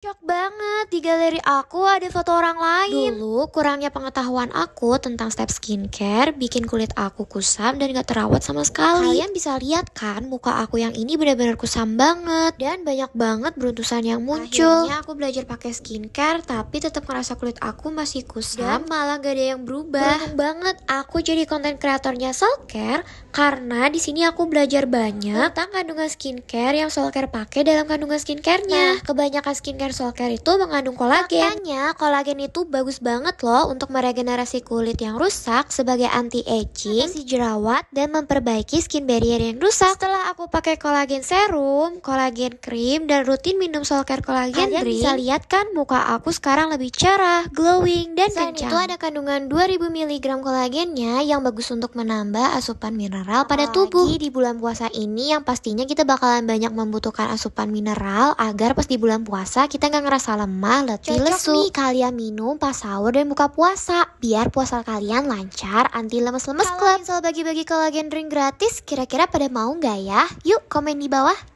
Cocok banget, di galeri aku ada foto orang lain. Dulu kurangnya pengetahuan aku tentang step skincare bikin kulit aku kusam dan gak terawat sama sekali. Kalian bisa lihat kan muka aku yang ini benar-benar kusam banget dan banyak banget beruntusan yang muncul. Akhirnya aku belajar pakai skincare tapi tetap ngerasa kulit aku masih kusam dan malah gak ada yang berubah. Beruntung banget aku jadi konten kreatornya Soulcare karena di sini aku belajar banyak tentang kandungan skincare yang Soulcare pakai dalam kandungan skincarenya. Nah, kebanyakan skincare Care itu mengandung kolagen. Makanya kolagen itu bagus banget loh untuk meregenerasi kulit yang rusak sebagai anti-aging, si jerawat, dan memperbaiki skin barrier yang rusak. Setelah aku pakai kolagen serum, kolagen krim, dan rutin minum skincare kolagen Kalian drink, bisa lihat kan muka aku sekarang lebih cerah, glowing, dan Selain kencang. itu ada kandungan 2000 mg kolagennya yang bagus untuk menambah asupan mineral Apalagi pada tubuh. di bulan puasa ini yang pastinya kita bakalan banyak membutuhkan asupan mineral agar pas di bulan puasa kita nggak ngerasa lemah, letih, Cocok lesu. nih kalian minum pas sahur dan buka puasa biar puasa kalian lancar, anti lemes-lemes klub. Kalau bagi-bagi kolagen drink gratis, kira-kira pada mau nggak ya? Yuk komen di bawah.